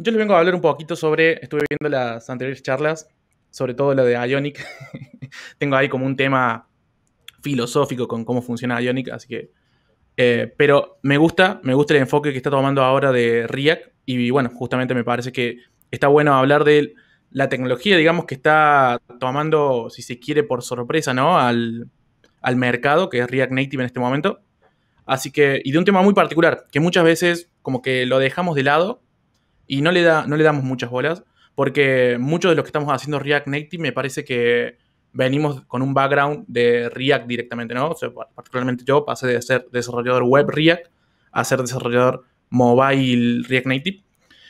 Yo les vengo a hablar un poquito sobre, estuve viendo las anteriores charlas, sobre todo la de Ionic. Tengo ahí como un tema filosófico con cómo funciona Ionic, así que... Eh, pero me gusta, me gusta el enfoque que está tomando ahora de React y bueno, justamente me parece que está bueno hablar de la tecnología, digamos, que está tomando, si se quiere, por sorpresa, ¿no? Al, al mercado, que es React Native en este momento. Así que, y de un tema muy particular, que muchas veces como que lo dejamos de lado y no le, da, no le damos muchas bolas, porque muchos de los que estamos haciendo React Native me parece que venimos con un background de React directamente, ¿no? O sea, particularmente yo pasé de ser desarrollador web React a ser desarrollador mobile React Native.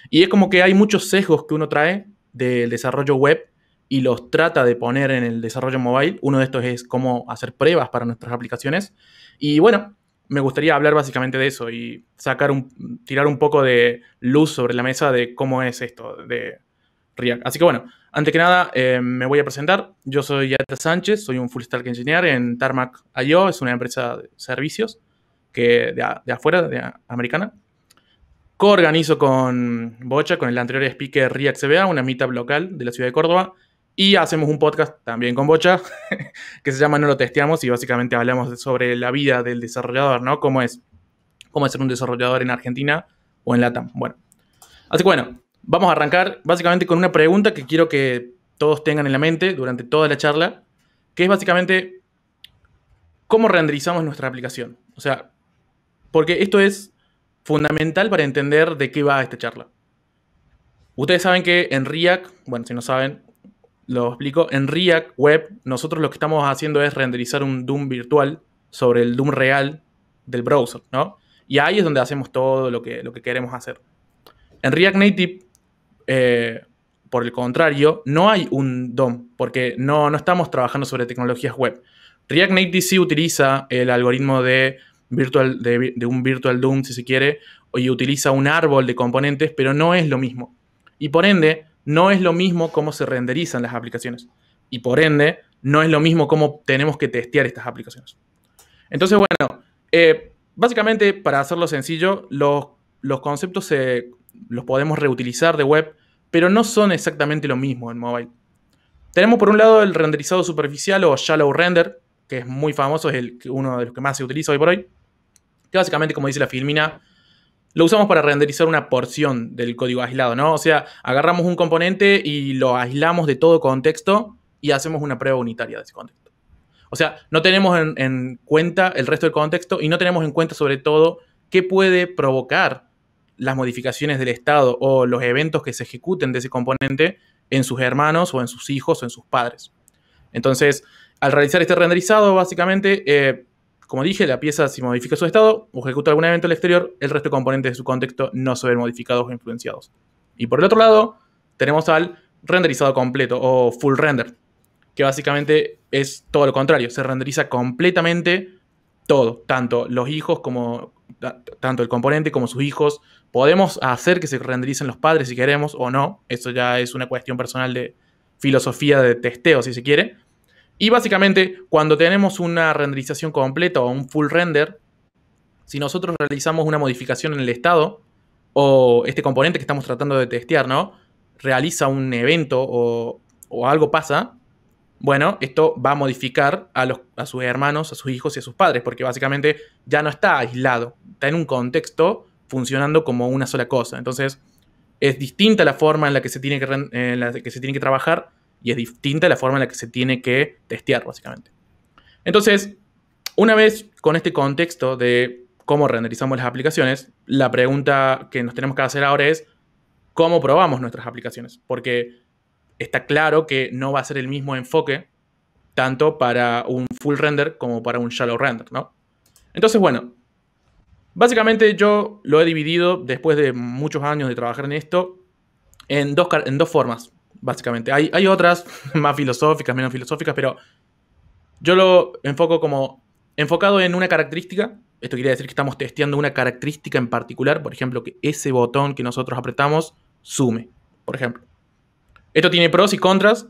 Y es como que hay muchos sesgos que uno trae del desarrollo web y los trata de poner en el desarrollo mobile. Uno de estos es cómo hacer pruebas para nuestras aplicaciones. Y bueno, me gustaría hablar básicamente de eso y sacar un, tirar un poco de luz sobre la mesa de cómo es esto de React. Así que bueno, antes que nada eh, me voy a presentar. Yo soy Yata Sánchez, soy un full stack engineer en Tarmac IO, es una empresa de servicios que de, afuera, de americana. Coorganizo con Bocha, con el anterior speaker React CBA, una meetup local de la ciudad de Córdoba, y hacemos un podcast también con Bocha, que se llama No lo testeamos y básicamente hablamos sobre la vida del desarrollador, ¿no? Cómo es, cómo ser un desarrollador en Argentina o en LATAM. Bueno, así que bueno, vamos a arrancar básicamente con una pregunta que quiero que todos tengan en la mente durante toda la charla, que es básicamente cómo renderizamos nuestra aplicación. O sea, porque esto es fundamental para entender de qué va esta charla. Ustedes saben que en React, bueno, si no saben, lo explico. En React Web, nosotros lo que estamos haciendo es renderizar un Doom virtual sobre el Doom real del browser, ¿no? Y ahí es donde hacemos todo lo que, lo que queremos hacer. En React Native, eh, por el contrario, no hay un DOM, porque no, no estamos trabajando sobre tecnologías web. React Native sí utiliza el algoritmo de, virtual, de, un virtual DOM, si se quiere, y utiliza un árbol de componentes, pero no es lo mismo. Y por ende, no es lo mismo cómo se renderizan las aplicaciones. Y por ende, no es lo mismo cómo tenemos que testear estas aplicaciones. Entonces, bueno, eh, básicamente, para hacerlo sencillo, los, los conceptos los podemos reutilizar de web, pero no son exactamente lo mismo en mobile. Tenemos por un lado el renderizado superficial o shallow render, que es muy famoso, es el, uno de los que más se utiliza hoy por hoy, que básicamente, como dice la filmina, lo usamos para renderizar una porción del código aislado, ¿no? O sea, agarramos un componente y lo aislamos de todo contexto y hacemos una prueba unitaria de ese contexto. O sea, no tenemos en, cuenta el resto del contexto y no tenemos en cuenta sobre todo qué puede provocar las modificaciones del estado o los eventos que se ejecuten de ese componente en sus hermanos o en sus hijos o en sus padres. Entonces, al realizar este renderizado, básicamente eh, como dije, la pieza si modifica su estado o ejecuta algún evento al exterior, el resto de componentes de su contexto no se ven modificados o influenciados. Y por el otro lado, tenemos al renderizado completo o full render, que básicamente es todo lo contrario, se renderiza completamente todo, tanto los hijos como tanto el componente como sus hijos. Podemos hacer que se rendericen los padres si queremos o no, eso ya es una cuestión personal de filosofía de testeo si se quiere, y básicamente, cuando tenemos una renderización completa o un full render, si nosotros realizamos una modificación en el estado, o este componente que estamos tratando de testear, ¿no? Realiza un evento o, algo pasa, bueno, esto va a modificar a, sus hermanos, a sus hijos y a sus padres, porque básicamente ya no está aislado, está en un contexto funcionando como una sola cosa. Entonces, es distinta la forma en la que se tiene que, en la que, se tiene que trabajar y es distinta la forma en la que se tiene que testear, básicamente. Entonces, una vez con este contexto de cómo renderizamos las aplicaciones, la pregunta que nos tenemos que hacer ahora es, ¿cómo probamos nuestras aplicaciones? Porque está claro que no va a ser el mismo enfoque tanto para un full render como para un shallow render, ¿no? Entonces, bueno, básicamente yo lo he dividido después de muchos años de trabajar en esto en dos, en dos formas básicamente. Hay, otras más filosóficas, menos filosóficas, pero yo lo enfoco como enfocado en una característica. Esto quiere decir que estamos testeando una característica en particular, por ejemplo, que ese botón que nosotros apretamos sume, por ejemplo. Esto tiene pros y contras.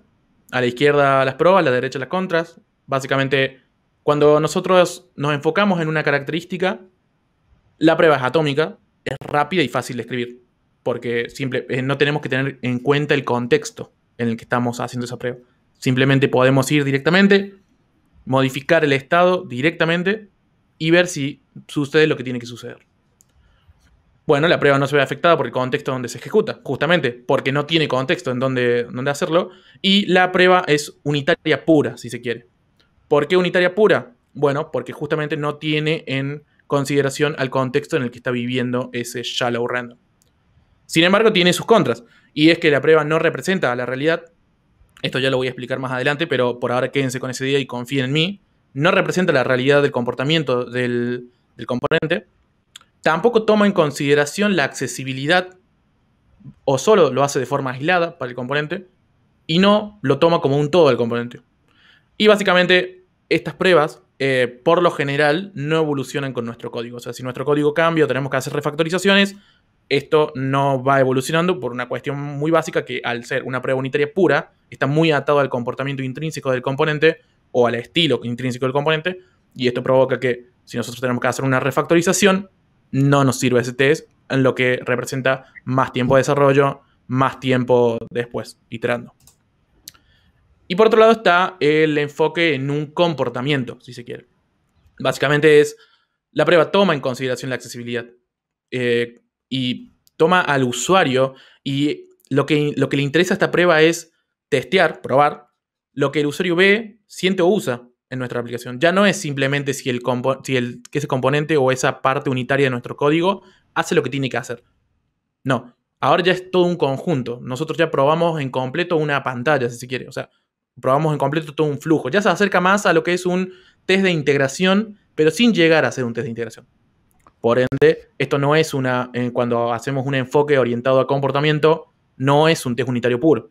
A la izquierda las pros, a la derecha las contras. Básicamente, cuando nosotros nos enfocamos en una característica, la prueba es atómica, es rápida y fácil de escribir porque simple, eh, no tenemos que tener en cuenta el contexto en el que estamos haciendo esa prueba. Simplemente podemos ir directamente, modificar el estado directamente y ver si sucede lo que tiene que suceder. Bueno, la prueba no se ve afectada por el contexto donde se ejecuta, justamente porque no tiene contexto en donde, donde hacerlo. Y la prueba es unitaria pura, si se quiere. ¿Por qué unitaria pura? Bueno, porque justamente no tiene en consideración al contexto en el que está viviendo ese shallow random. Sin embargo, tiene sus contras, y es que la prueba no representa a la realidad. Esto ya lo voy a explicar más adelante, pero por ahora quédense con ese día y confíen en mí. No representa la realidad del comportamiento del, componente. Tampoco toma en consideración la accesibilidad o solo lo hace de forma aislada para el componente y no lo toma como un todo el componente. Y básicamente estas pruebas, eh, por lo general, no evolucionan con nuestro código. O sea, si nuestro código cambia, tenemos que hacer refactorizaciones, esto no va evolucionando por una cuestión muy básica que al ser una prueba unitaria pura, está muy atado al comportamiento intrínseco del componente o al estilo intrínseco del componente, y esto provoca que si nosotros tenemos que hacer una refactorización, no nos sirve ese test, en lo que representa más tiempo de desarrollo, más tiempo después iterando. Y por otro lado está el enfoque en un comportamiento, si se quiere. Básicamente es, la prueba toma en consideración la accesibilidad. Eh, y toma al usuario y lo que, lo que le interesa a esta prueba es testear, probar lo que el usuario ve, siente o usa en nuestra aplicación. Ya no es simplemente si, el si el, ese componente o esa parte unitaria de nuestro código hace lo que tiene que hacer. No, ahora ya es todo un conjunto. Nosotros ya probamos en completo una pantalla, si se quiere. O sea, probamos en completo todo un flujo. Ya se acerca más a lo que es un test de integración, pero sin llegar a ser un test de integración. Por ende, esto no es una, eh, cuando hacemos un enfoque orientado a comportamiento, no es un test unitario puro.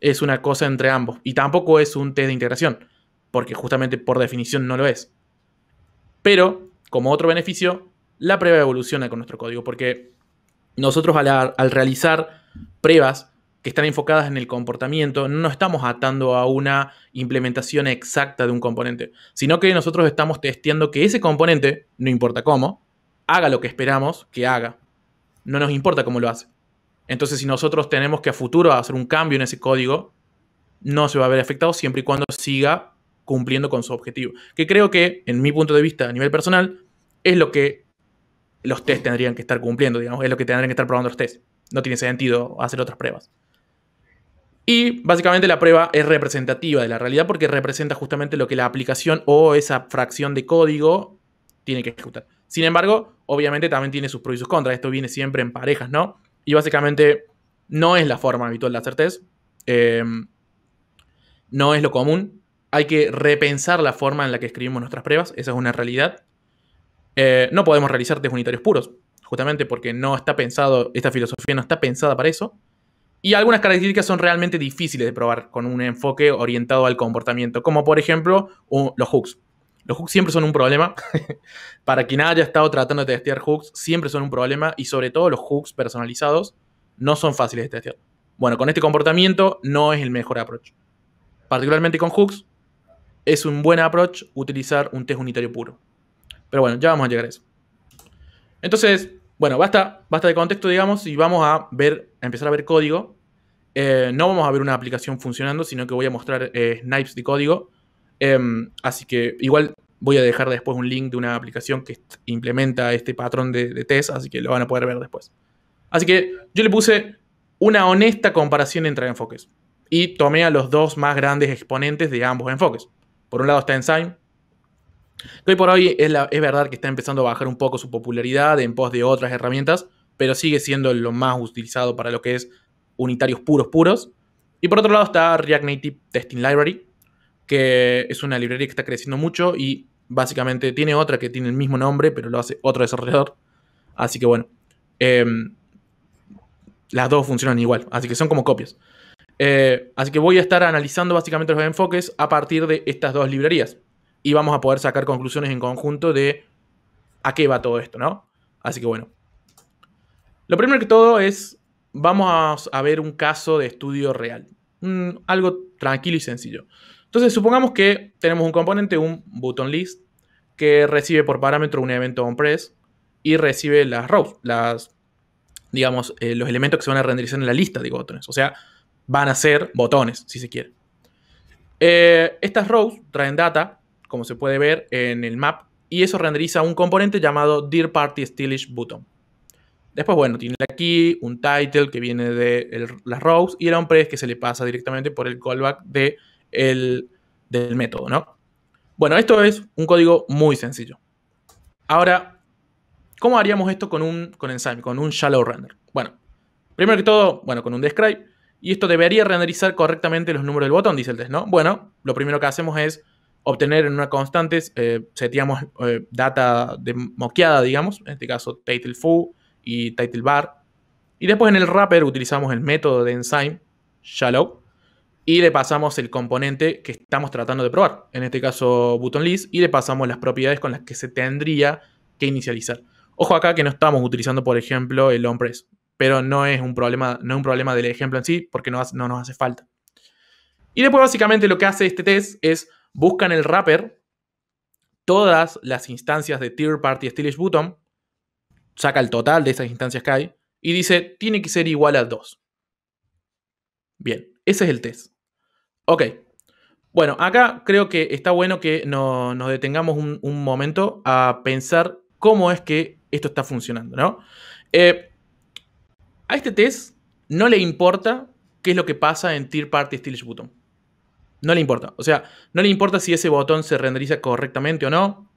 Es una cosa entre ambos. Y tampoco es un test de integración, porque justamente por definición no lo es. Pero, como otro beneficio, la prueba evoluciona con nuestro código, porque nosotros al, al realizar pruebas que están enfocadas en el comportamiento, no nos estamos atando a una implementación exacta de un componente, sino que nosotros estamos testeando que ese componente, no importa cómo, haga lo que esperamos que haga, no nos importa cómo lo hace. Entonces, si nosotros tenemos que a futuro hacer un cambio en ese código, no se va a ver afectado siempre y cuando siga cumpliendo con su objetivo. Que creo que, en mi punto de vista a nivel personal, es lo que los test tendrían que estar cumpliendo, digamos, es lo que tendrían que estar probando los test. No tiene sentido hacer otras pruebas. Y básicamente la prueba es representativa de la realidad porque representa justamente lo que la aplicación o esa fracción de código tiene que ejecutar. Sin embargo, obviamente también tiene sus pros y sus contras. Esto viene siempre en parejas, ¿no? Y básicamente no es la forma habitual de hacer test. Em, no es lo común. Hay que repensar la forma en la que escribimos nuestras pruebas. Esa es una realidad. Eh, no podemos realizar test unitarios puros, justamente porque no está pensado, esta filosofía no está pensada para eso. Y algunas características son realmente difíciles de probar con un enfoque orientado al comportamiento, como por ejemplo los hooks. Los hooks siempre son un problema. Para quien haya estado tratando de testear hooks, siempre son un problema y sobre todo los hooks personalizados no son fáciles de testear. Bueno, con este comportamiento no es el mejor approach. Particularmente con hooks, es un buen approach utilizar un test unitario puro. Pero bueno, ya vamos a llegar a eso. Entonces, bueno, basta, basta de contexto, digamos, y vamos a ver, empezar a ver código. Eh, no vamos a ver una aplicación funcionando, sino que voy a mostrar eh, snipes de código Em, así que igual voy a dejar después un link de una aplicación que implementa este patrón de, test, así que lo van a poder ver después. Así que yo le puse una honesta comparación entre enfoques y tomé a los dos más grandes exponentes de ambos enfoques. Por un lado está Ensign, que hoy por hoy es verdad que está empezando a bajar un poco su popularidad en pos de otras herramientas, pero sigue siendo lo más utilizado para lo que es unitarios puros puros. Y por otro lado está React Native Testing Library, que es una librería que está creciendo mucho y básicamente tiene otra que tiene el mismo nombre, pero lo hace otro desarrollador. Así que bueno, em, las dos funcionan igual, así que son como copias. Eh, así que voy a estar analizando básicamente los enfoques a partir de estas dos librerías y vamos a poder sacar conclusiones en conjunto de a qué va todo esto, ¿no? Así que bueno. Lo primero que todo es, vamos a ver un caso de estudio real. algo tranquilo y sencillo. Entonces, supongamos que tenemos un componente, un button list, que recibe por parámetro un evento onPress y recibe las rows, las, digamos, eh, los elementos que se van a renderizar en la lista de botones. O sea, van a ser botones, si se quiere. Eh, estas rows traen data, como se puede ver en el map, y eso renderiza un componente llamado Dear Party Stylish Button. Después, bueno, tiene aquí un title que viene de las rows y el onPress que se le pasa directamente por el callback de el, del método, ¿no? Bueno, esto es un código muy sencillo. Ahora, ¿cómo haríamos esto con un con Enzyme, con un shallow render? Bueno, primero que todo, bueno, con un describe. Y esto debería renderizar correctamente los números del botón, dice el test, ¿no? Bueno, lo primero que hacemos es obtener en una constante, eh, seteamos eh, data de moqueada, digamos, en este caso title foo y title bar. Y después en el wrapper utilizamos el método de enzyme shallow y le pasamos el componente que estamos tratando de probar, en este caso ButtonList, y le pasamos las propiedades con las que se tendría que inicializar. Ojo acá que no estamos utilizando, por ejemplo, el onPress, pero no es un problema, no es un problema del ejemplo en sí, porque no, nos hace falta. Y después básicamente lo que hace este test es en el wrapper, todas las instancias de third party stylish button, saca el total de esas instancias que hay y dice tiene que ser igual a 2. Bien, ese es el test. Ok. Bueno, acá creo que está bueno que nos detengamos un, momento a pensar cómo es que esto está funcionando, ¿no? Eh, a este test no le importa qué es lo que pasa en Tier Party Stilish Button. No le importa. O sea, no le importa si ese botón se renderiza correctamente o no.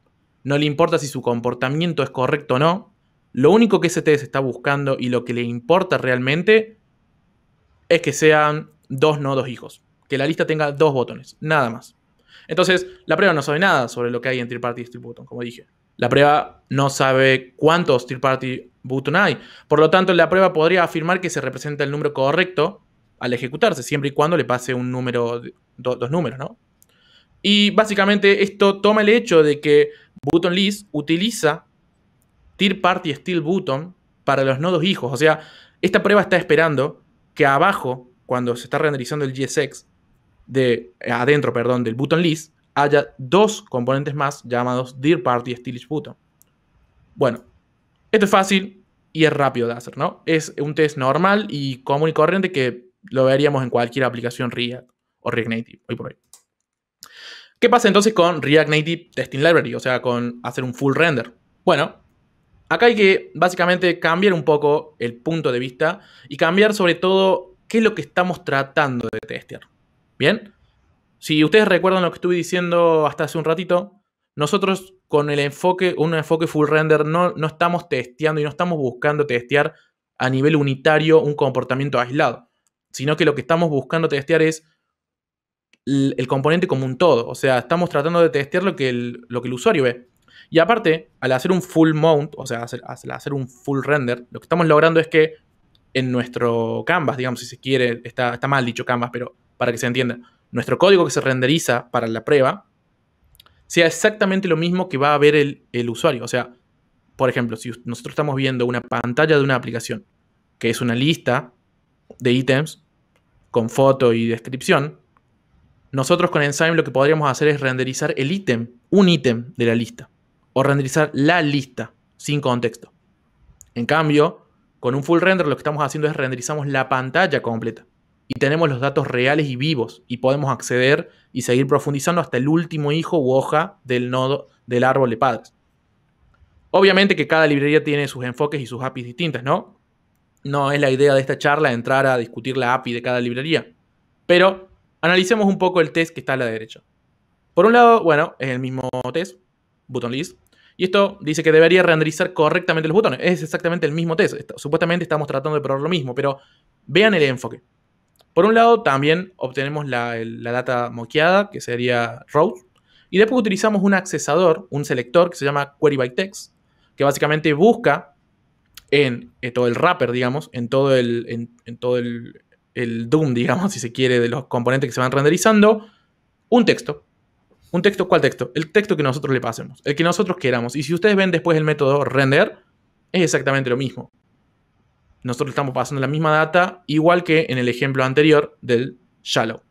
No le importa si su comportamiento es correcto o no. Lo único que ese test está buscando y lo que le importa realmente es que sean dos nodos hijos que la lista tenga dos botones, nada más. Entonces, la prueba no sabe nada sobre lo que hay en tier Party y Steel Button, como dije. La prueba no sabe cuántos tier Party Button hay. Por lo tanto, la prueba podría afirmar que se representa el número correcto al ejecutarse, siempre y cuando le pase un número, dos números, ¿no? Y básicamente esto toma el hecho de que Button List utiliza tier Party Steel Button para los nodos hijos. O sea, esta prueba está esperando que abajo, cuando se está renderizando el GSX, de, eh, adentro perdón, del button list haya dos componentes más llamados dear party stylish button. Bueno, esto es fácil y es rápido de hacer, ¿no? Es un test normal y común y corriente que lo veríamos en cualquier aplicación React o React Native, hoy por hoy. ¿Qué pasa entonces con React Native Testing Library? O sea, con hacer un full render. Bueno, acá hay que básicamente cambiar un poco el punto de vista y cambiar sobre todo qué es lo que estamos tratando de testear. Bien, si ustedes recuerdan lo que estuve diciendo hasta hace un ratito, nosotros con el enfoque, un enfoque full render, no, no estamos testeando y no estamos buscando testear a nivel unitario un comportamiento aislado, sino que lo que estamos buscando testear es el, componente como un todo, o sea, estamos tratando de testear lo que el, lo que el usuario ve. Y aparte, al hacer un full mount, o sea, hacer, hacer un full render, lo que estamos logrando es que en nuestro canvas, digamos, si se quiere, está mal dicho canvas, pero para que se entienda, nuestro código que se renderiza para la prueba sea exactamente lo mismo que va a ver el, usuario. O sea, por ejemplo, si nosotros estamos viendo una pantalla de una aplicación, que es una lista de ítems con foto y descripción, nosotros con Enzyme lo que podríamos hacer es renderizar el ítem, un ítem de la lista, o renderizar la lista sin contexto. En cambio, con un full render lo que estamos haciendo es renderizamos la pantalla completa y tenemos los datos reales y vivos y podemos acceder y seguir profundizando hasta el último hijo u hoja del nodo del árbol de padres. Obviamente que cada librería tiene sus enfoques y sus APIs distintas, ¿no? No es la idea de esta charla entrar a discutir la API de cada librería, pero analicemos un poco el test que está a la derecha. Por un lado, bueno, es el mismo test, button list, y esto dice que debería renderizar correctamente los botones. Es exactamente el mismo test. Supuestamente estamos tratando de probar lo mismo, pero vean el enfoque. Por un lado, también obtenemos la, data moqueada, que sería rows y después utilizamos un accesador, un selector que se llama Query by Text, que básicamente busca en, eh, todo el wrapper, digamos, en todo el, en, todo el, DOOM, digamos, si se quiere, de los componentes que se van renderizando, un texto. ¿Un texto? ¿Cuál texto? El texto que nosotros le pasemos, el que nosotros queramos. Y si ustedes ven después el método render, es exactamente lo mismo nosotros estamos pasando la misma data, igual que en el ejemplo anterior del shallow.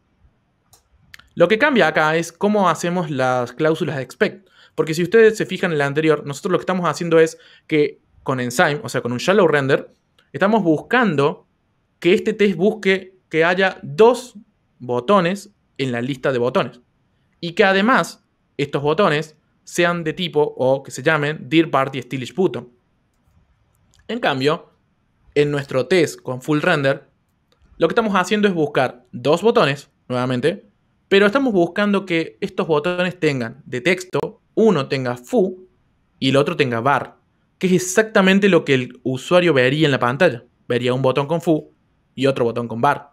Lo que cambia acá es cómo hacemos las cláusulas de expect. Porque si ustedes se fijan en la anterior, nosotros lo que estamos haciendo es que con Enzyme, o sea, con un shallow render, estamos buscando que este test busque que haya dos botones en la lista de botones. Y que además estos botones sean de tipo o que se llamen dear Party Stylish Button. En cambio, en nuestro test con full render, lo que estamos haciendo es buscar dos botones, nuevamente, pero estamos buscando que estos botones tengan de texto, uno tenga foo y el otro tenga bar, que es exactamente lo que el usuario vería en la pantalla. Vería un botón con foo y otro botón con bar.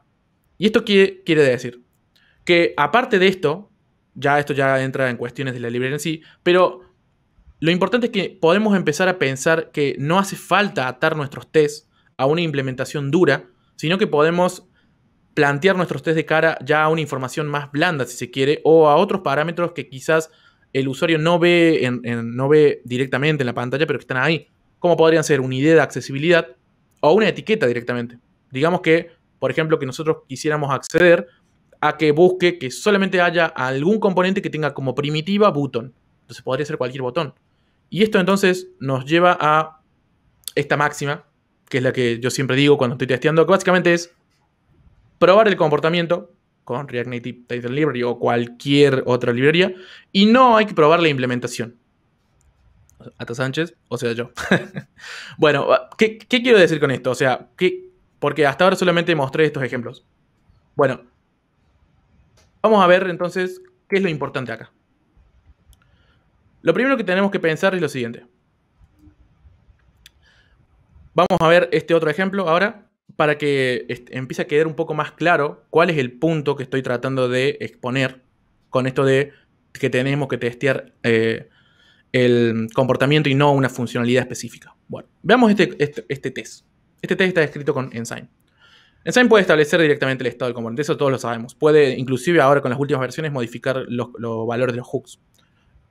¿Y esto quiere decir? Que aparte de esto, ya esto ya entra en cuestiones de la librería en sí, pero lo importante es que podemos empezar a pensar que no hace falta atar nuestros tests a una implementación dura, sino que podemos plantear nuestros test de cara ya a una información más blanda, si se quiere, o a otros parámetros que quizás el usuario no ve, no ve directamente en la pantalla, pero que están ahí, como podrían ser una idea de accesibilidad o una etiqueta directamente. Digamos que, por ejemplo, que nosotros quisiéramos acceder a que busque que solamente haya algún componente que tenga como primitiva button. Entonces podría ser cualquier botón. Y esto entonces nos lleva a esta máxima que es la que yo siempre digo cuando estoy testeando, que básicamente es probar el comportamiento con React Native Title Library o cualquier otra librería y no hay que probar la implementación. Ata Sánchez, o sea yo. bueno, ah, ¿qué, quiero decir con esto? O sea, porque hasta ahora solamente mostré estos ejemplos. Bueno, vamos a ver entonces qué es lo importante acá. Lo primero que tenemos que pensar es lo siguiente. Vamos a ver este otro ejemplo ahora para que empiece a quedar un poco más claro cuál es el punto que estoy tratando de exponer con esto de que tenemos que testear eh, el comportamiento y no una funcionalidad específica. Bueno, veamos este, este, este test. Este test está escrito con Ensign. Ensign puede establecer directamente el estado del componente, eso todos lo sabemos. Puede, inclusive ahora con las últimas versiones, modificar los valores de los hooks.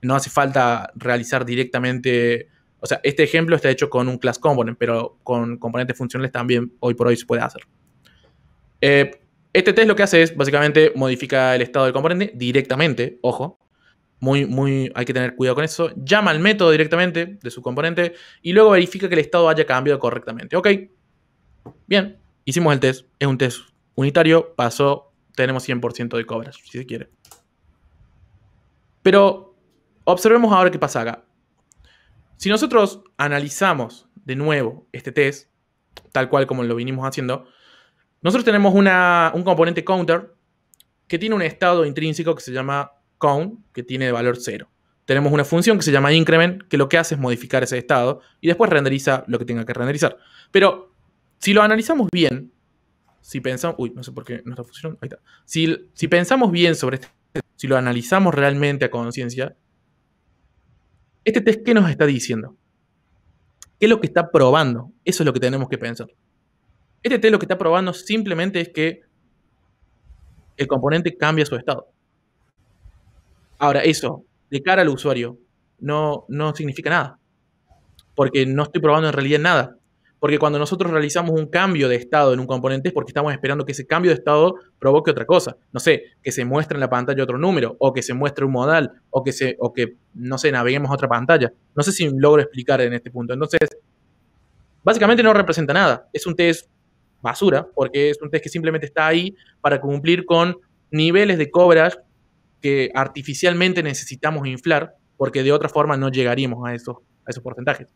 No hace falta realizar directamente o sea, este ejemplo está hecho con un class component, pero con componentes funcionales también hoy por hoy se puede hacer. Eh, este test lo que hace es, básicamente, modifica el estado del componente directamente, ojo. Muy, muy, hay que tener cuidado con eso. Llama al método directamente de su componente y luego verifica que el estado haya cambiado correctamente. Ok, bien, hicimos el test. Es un test unitario, pasó, tenemos 100% de cobras, si se quiere. Pero observemos ahora qué pasa acá. Si nosotros analizamos de nuevo este test, tal cual como lo vinimos haciendo, nosotros tenemos un componente counter que tiene un estado intrínseco que se llama count, que tiene valor cero. Tenemos una función que se llama increment, que lo que hace es modificar ese estado y después renderiza lo que tenga que renderizar. Pero si lo analizamos bien, si pensamos, uy, no sé por qué nuestra función, ahí está. Si, pensamos bien sobre este, si lo analizamos realmente a conciencia, ¿Este test qué nos está diciendo? ¿Qué es lo que está probando? Eso es lo que tenemos que pensar. Este test lo que está probando simplemente es que el componente cambia su estado. Ahora, eso, de cara al usuario, no, no significa nada. Porque no estoy probando en realidad nada porque cuando nosotros realizamos un cambio de estado en un componente es porque estamos esperando que ese cambio de estado provoque otra cosa. No sé, que se muestre en la pantalla otro número, o que se muestre un modal, o que, se, o que no sé, naveguemos a otra pantalla. No sé si logro explicar en este punto. Entonces, básicamente no representa nada. Es un test basura, porque es un test que simplemente está ahí para cumplir con niveles de cobras que artificialmente necesitamos inflar, porque de otra forma no llegaríamos a esos, a esos porcentajes.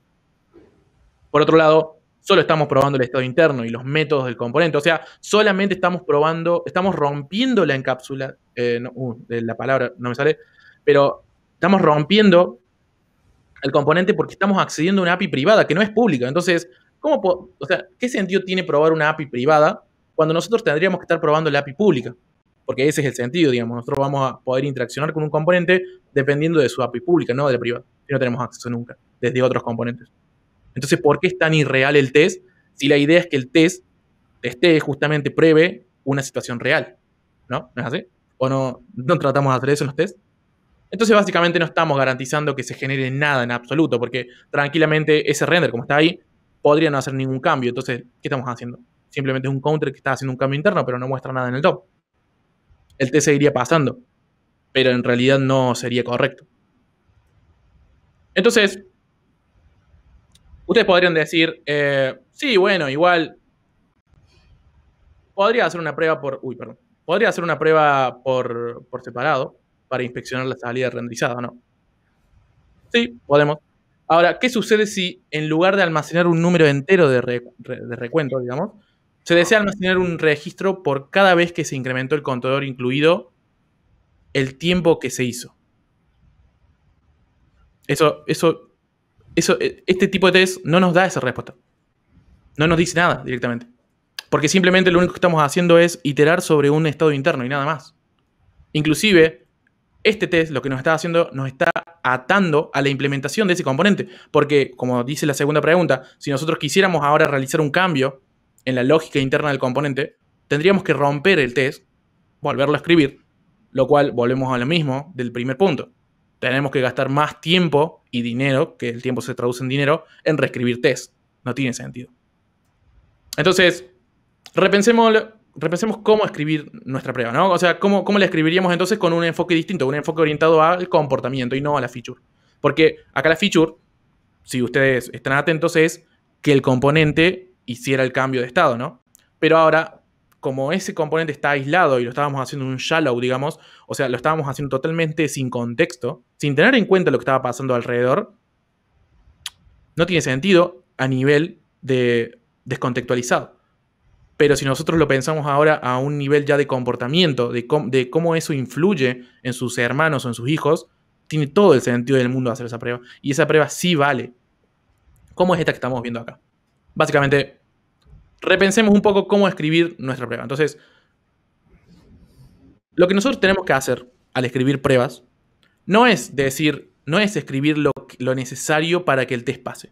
Por otro lado, solo estamos probando el estado interno y los métodos del componente. O sea, solamente estamos probando, estamos rompiendo la encapsula, eh, uh, la palabra no me sale, pero estamos rompiendo el componente porque estamos accediendo a una API privada que no es pública. Entonces, ¿cómo o ¿qué sentido tiene probar una API privada cuando nosotros tendríamos que estar probando la API pública? Porque ese es el sentido, digamos. Nosotros vamos a poder interaccionar con un componente dependiendo de su API pública, no de la privada. Y no tenemos acceso nunca desde otros componentes. Entonces, ¿por qué es tan irreal el test? Si la idea es que el test esté justamente pruebe una situación real, ¿no? ¿No es así? ¿O no, no tratamos de hacer eso en los tests? Entonces, básicamente no estamos garantizando que se genere nada en absoluto, porque tranquilamente ese render, como está ahí, podría no hacer ningún cambio. Entonces, ¿qué estamos haciendo? Simplemente es un counter que está haciendo un cambio interno, pero no muestra nada en el top. El test seguiría pasando, pero en realidad no sería correcto. Entonces, Ustedes podrían decir, eh, sí, bueno, igual. Podría hacer una prueba por. Uy, perdón. Podría hacer una prueba por, por separado para inspeccionar la salida renderizada, ¿no? Sí, podemos. Ahora, ¿qué sucede si en lugar de almacenar un número entero de, recuento, digamos, se desea almacenar un registro por cada vez que se incrementó el contador, incluido el tiempo que se hizo? Eso, eso eso, eh, este tipo de test no nos da esa respuesta. No nos dice nada directamente. Porque simplemente lo único que estamos haciendo es iterar sobre un estado interno y nada más. Inclusive, este test lo que nos está haciendo, nos está atando a la implementación de ese componente. Porque, como dice la segunda pregunta, si nosotros quisiéramos ahora realizar un cambio en la lógica interna del componente, tendríamos que romper el test, volverlo a escribir, lo cual volvemos a lo mismo del primer punto tenemos que gastar más tiempo y dinero, que el tiempo se traduce en dinero, en reescribir test. No tiene sentido. Entonces, repensemos, cómo escribir nuestra prueba, ¿no? O sea, cómo, cómo la escribiríamos entonces con un enfoque distinto, un enfoque orientado al comportamiento y no a la feature. Porque acá la feature, si ustedes están atentos, es que el componente hiciera el cambio de estado, ¿no? Pero ahora como ese componente está aislado y lo estábamos haciendo en un shallow, digamos, o sea, lo estábamos haciendo totalmente sin contexto, sin tener en cuenta lo que estaba pasando alrededor, no tiene sentido a nivel de descontextualizado. Pero si nosotros lo pensamos ahora a un nivel ya de comportamiento, de, de cómo eso influye en sus hermanos o en sus hijos, tiene todo el sentido del mundo hacer esa prueba. Y esa prueba sí vale. ¿Cómo es esta que estamos viendo acá? Básicamente, repensemos un poco cómo escribir nuestra prueba. Entonces, lo que nosotros tenemos que hacer al escribir pruebas no es decir, no es escribir lo, necesario para que el test pase.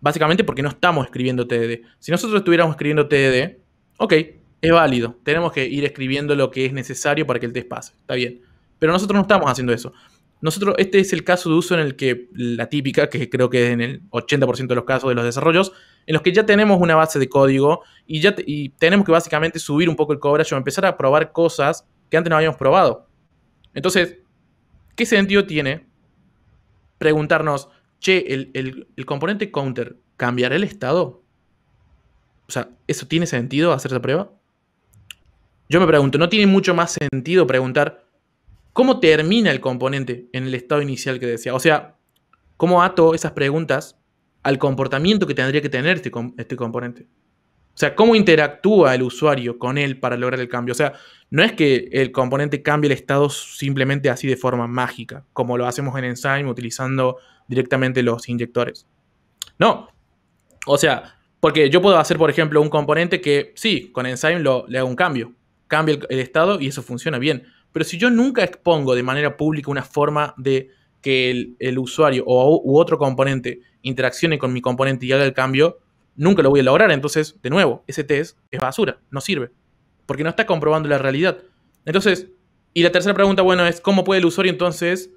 Básicamente porque no estamos escribiendo TDD. Si nosotros estuviéramos escribiendo TDD, ok, es válido. Tenemos que ir escribiendo lo que es necesario para que el test pase. Está bien. Pero nosotros no estamos haciendo eso. Nosotros, este es el caso de uso en el que la típica, que creo que es en el 80% de los casos de los desarrollos, en los que ya tenemos una base de código y ya tenemos que básicamente subir un poco el coverage o empezar a probar cosas que antes no habíamos probado. Entonces, ¿qué sentido tiene preguntarnos, che, el, el componente counter cambiará el estado? O sea, ¿eso tiene sentido hacer esa prueba? Yo me pregunto, ¿no tiene mucho más sentido preguntar cómo termina el componente en el estado inicial que decía? O sea, ¿cómo ato esas preguntas al comportamiento que tendría que tener este, este, componente. O sea, cómo interactúa el usuario con él para lograr el cambio. O sea, no es que el componente cambie el estado simplemente así de forma mágica, como lo hacemos en Enzyme utilizando directamente los inyectores. No. O sea, porque yo puedo hacer, por ejemplo, un componente que sí, con Enzyme lo, le hago un cambio, cambia el estado y eso funciona bien. Pero si yo nunca expongo de manera pública una forma de que el, usuario o u otro componente interaccione con mi componente y haga el cambio, nunca lo voy a lograr. Entonces, de nuevo, ese test es basura, no sirve, porque no está comprobando la realidad. Entonces, y la tercera pregunta, bueno, es cómo puede el usuario entonces,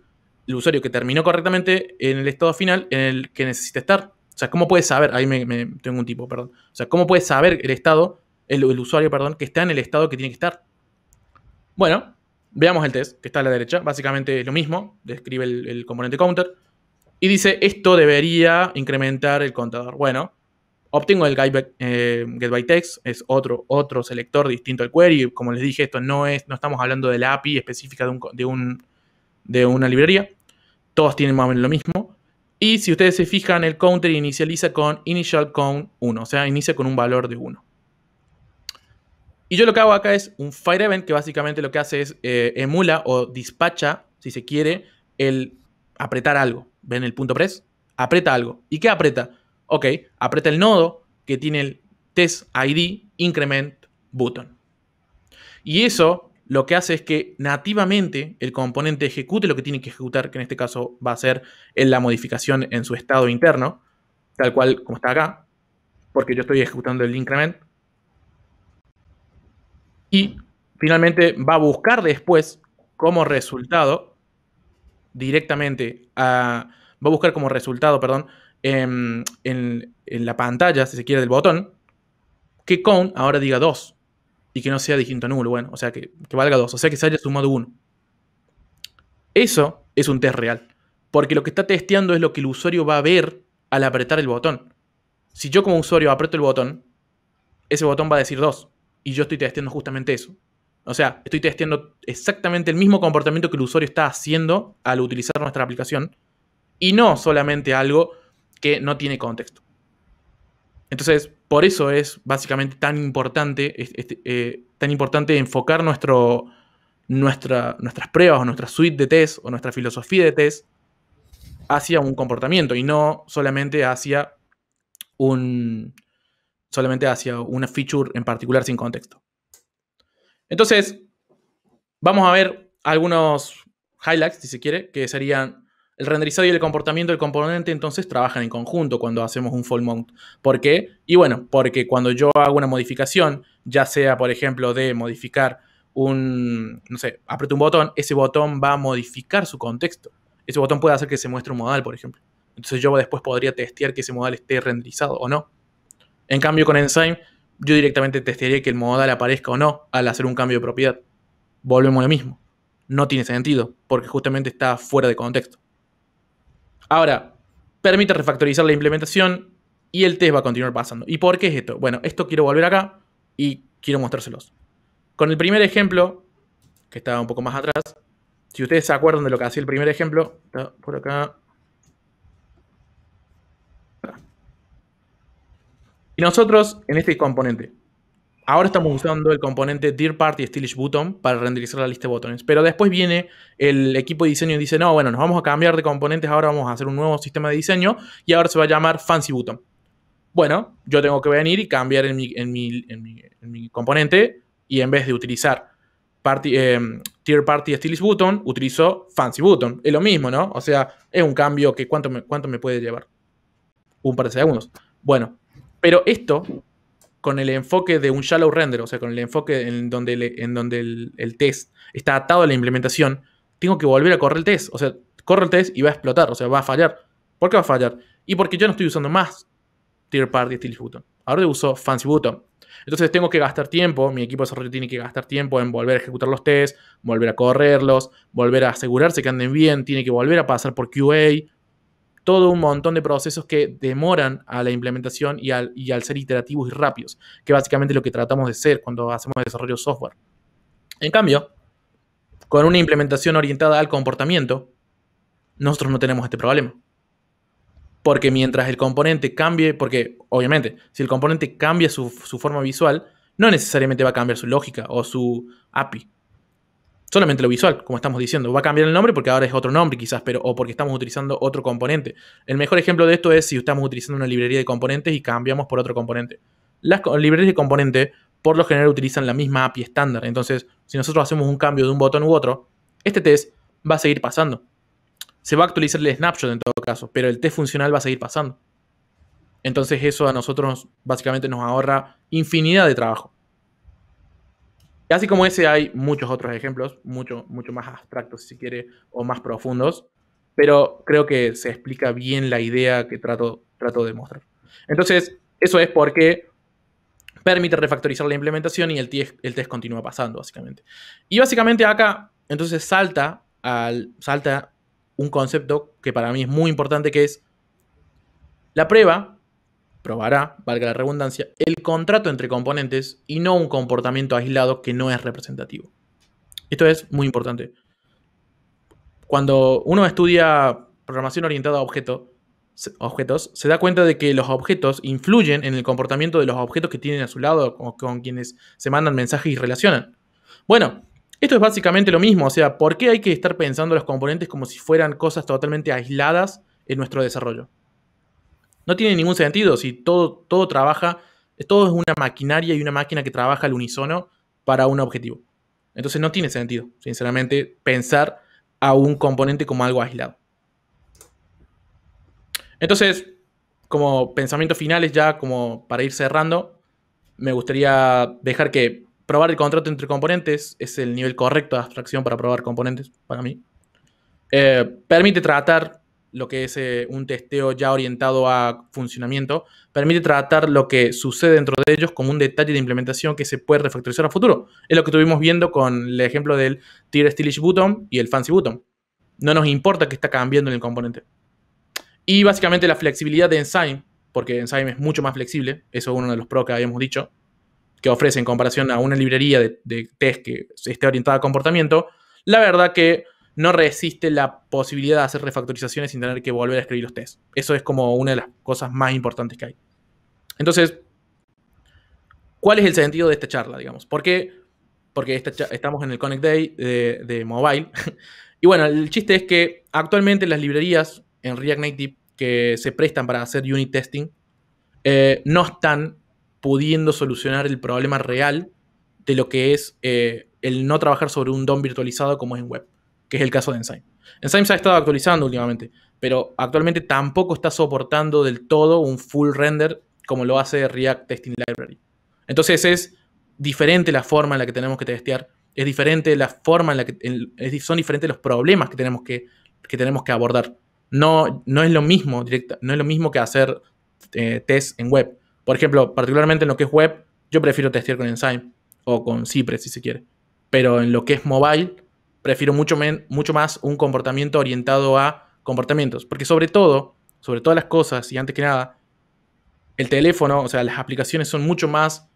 el usuario que terminó correctamente en el estado final en el que necesita estar. O sea, ¿cómo puede saber? Ahí me, tengo un tipo, perdón. O sea, ¿cómo puede saber el estado, el usuario, perdón, que está en el estado que tiene que estar? Bueno, Veamos el test, que está a la derecha. Básicamente es lo mismo, describe el, componente counter. Y dice, esto debería incrementar el contador. Bueno, obtengo el eh, get getByText, es otro, otro selector distinto al query. Como les dije, esto no es, no estamos hablando de la API específica de, de, un, de una librería. Todos tienen más o menos lo mismo. Y si ustedes se fijan, el counter inicializa con initial count 1, o sea, inicia con un valor de 1. Y yo lo que hago acá es un Fire Event que básicamente lo que hace es eh, emula o dispacha, si se quiere, el apretar algo. ¿Ven el punto press? Aprieta algo. ¿Y qué aprieta? Ok, aprieta el nodo que tiene el test ID increment button. Y eso lo que hace es que nativamente el componente ejecute lo que tiene que ejecutar, que en este caso va a ser la modificación en su estado interno, tal cual como está acá, porque yo estoy ejecutando el increment. Y finalmente va a buscar después como resultado directamente a, va a buscar como resultado, perdón, en, la pantalla, si se quiere, del botón, que count ahora diga 2 y que no sea distinto a nulo, bueno, o sea, que, que valga 2, o sea, que se haya sumado 1. Eso es un test real, porque lo que está testeando es lo que el usuario va a ver al apretar el botón. Si yo como usuario aprieto el botón, ese botón va a decir 2. Y yo estoy testeando justamente eso. O sea, estoy testeando exactamente el mismo comportamiento que el usuario está haciendo al utilizar nuestra aplicación y no solamente algo que no tiene contexto. Entonces, por eso es básicamente tan importante, eh, tan importante enfocar nuestro, nuestra, nuestras pruebas o nuestra suite de test o nuestra filosofía de test hacia un comportamiento y no solamente hacia un, solamente hacia una feature en particular sin contexto. Entonces, vamos a ver algunos highlights, si se quiere, que serían el renderizado y el comportamiento del componente, entonces trabajan en conjunto cuando hacemos un full mount. ¿Por qué? Y bueno, porque cuando yo hago una modificación, ya sea, por ejemplo, de modificar un, no sé, aprieto un botón, ese botón va a modificar su contexto. Ese botón puede hacer que se muestre un modal, por ejemplo. Entonces yo después podría testear que ese modal esté renderizado o no. En cambio, con Enzyme, yo directamente testearía que el modal aparezca o no al hacer un cambio de propiedad. Volvemos a lo mismo. No tiene sentido, porque justamente está fuera de contexto. Ahora, permite refactorizar la implementación y el test va a continuar pasando. ¿Y por qué es esto? Bueno, esto quiero volver acá y quiero mostrárselos. Con el primer ejemplo, que estaba un poco más atrás, si ustedes se acuerdan de lo que hacía el primer ejemplo, está por acá, Y nosotros, en este componente, ahora estamos usando el componente Dear Party Stylish Button para renderizar la lista de botones. Pero después viene el equipo de diseño y dice, no, bueno, nos vamos a cambiar de componentes, ahora vamos a hacer un nuevo sistema de diseño y ahora se va a llamar Fancy Button. Bueno, yo tengo que venir y cambiar en mi, componente y en vez de utilizar party, eh, Party Stylish Button, utilizo Fancy Button. Es lo mismo, ¿no? O sea, es un cambio que cuánto cuánto me puede llevar. Un par de segundos. Bueno, pero esto, con el enfoque de un shallow render, o sea, con el enfoque en donde, el, test está atado a la implementación, tengo que volver a correr el test. O sea, corre el test y va a explotar, o sea, va a fallar. ¿Por qué va a fallar? Y porque yo no estoy usando más third party stylus button. Ahora uso fancy button. Entonces tengo que gastar tiempo, mi equipo de desarrollo tiene que gastar tiempo en volver a ejecutar los tests, volver a correrlos, volver a asegurarse que anden bien, tiene que volver a pasar por QA todo un montón de procesos que demoran a la implementación y al, ser iterativos y rápidos, que básicamente es lo que tratamos de ser cuando hacemos desarrollo de software. En cambio, con una implementación orientada al comportamiento, nosotros no tenemos este problema. Porque mientras el componente cambie, porque obviamente, si el componente cambia su forma visual, no necesariamente va a cambiar su lógica o su API solamente lo visual, como estamos diciendo. Va a cambiar el nombre porque ahora es otro nombre quizás, pero o porque estamos utilizando otro componente. El mejor ejemplo de esto es si estamos utilizando una librería de componentes y cambiamos por otro componente. Las librerías de componente por lo general utilizan la misma API estándar. Entonces, si nosotros hacemos un cambio de un botón u otro, este test va a seguir pasando. Se va a actualizar el snapshot en todo caso, pero el test funcional va a seguir pasando. Entonces eso a nosotros básicamente nos ahorra infinidad de trabajo. Y así como ese hay muchos otros ejemplos, mucho, mucho más abstractos si quiere, o más profundos, pero creo que se explica bien la idea que trato, trato de mostrar. Entonces, eso es porque permite refactorizar la implementación y el test, el test continúa pasando, básicamente. Y básicamente acá, entonces salta, al, salta un concepto que para mí es muy importante, que es la prueba probará, valga la redundancia, el contrato entre componentes y no un comportamiento aislado que no es representativo. Esto es muy importante. Cuando uno estudia programación orientada a objetos, se da cuenta de que los objetos influyen en el comportamiento de los objetos que tienen a su lado o con quienes se mandan mensajes y relacionan. Bueno, esto es básicamente lo mismo, o sea, ¿por qué hay que estar pensando los componentes como si fueran cosas totalmente aisladas en nuestro desarrollo? No tiene ningún sentido si todo, todo trabaja, todo es una maquinaria y una máquina que trabaja al unísono para un objetivo. Entonces no tiene sentido, sinceramente, pensar a un componente como algo aislado. Entonces, como pensamientos finales ya, como para ir cerrando, me gustaría dejar que probar el contrato entre componentes es el nivel correcto de abstracción para probar componentes, para mí. Eh, permite tratar lo que es eh, un testeo ya orientado a funcionamiento, permite tratar lo que sucede dentro de ellos como un detalle de implementación que se puede refactorizar a futuro. Es lo que estuvimos viendo con el ejemplo del Tier Stylish Button y el Fancy Button. No nos importa que está cambiando en el componente. Y básicamente la flexibilidad de Enzyme, porque Enzyme es mucho más flexible, eso es uno de los pros que habíamos dicho, que ofrece en comparación a una librería de, de test que esté orientada a comportamiento. La verdad que no resiste la posibilidad de hacer refactorizaciones sin tener que volver a escribir los tests. Eso es como una de las cosas más importantes que hay. Entonces, ¿cuál es el sentido de esta charla, digamos? ¿Por qué? Porque estamos en el Connect Day de, mobile. y bueno, el chiste es que actualmente las librerías en React Native que se prestan para hacer unit testing eh, no están pudiendo solucionar el problema real de lo que es eh, el no trabajar sobre un DOM virtualizado como es en web que es el caso de Enzyme. Enzyme se ha estado actualizando últimamente, pero actualmente tampoco está soportando del todo un full render como lo hace React Testing Library. Entonces es diferente la forma en la que tenemos que testear, es diferente la forma en la que son diferentes los problemas que tenemos que, tenemos que abordar. No, no es lo mismo no es lo mismo que hacer eh, test en web. Por ejemplo, particularmente en lo que es web, yo prefiero testear con Enzyme o con Cypress si se quiere. Pero en lo que es mobile, prefiero mucho, más un comportamiento orientado a comportamientos, porque sobre todo, sobre todas las cosas y antes que nada, el teléfono, o sea, las aplicaciones son mucho más,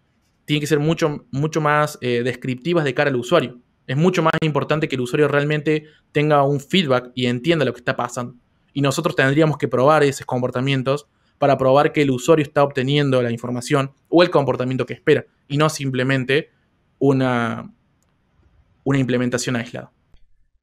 tienen que ser mucho, mucho más eh, descriptivas de cara al usuario. Es mucho más importante que el usuario realmente tenga un feedback y entienda lo que está pasando. Y nosotros tendríamos que probar esos comportamientos para probar que el usuario está obteniendo la información o el comportamiento que espera, y no simplemente una implementación aislada.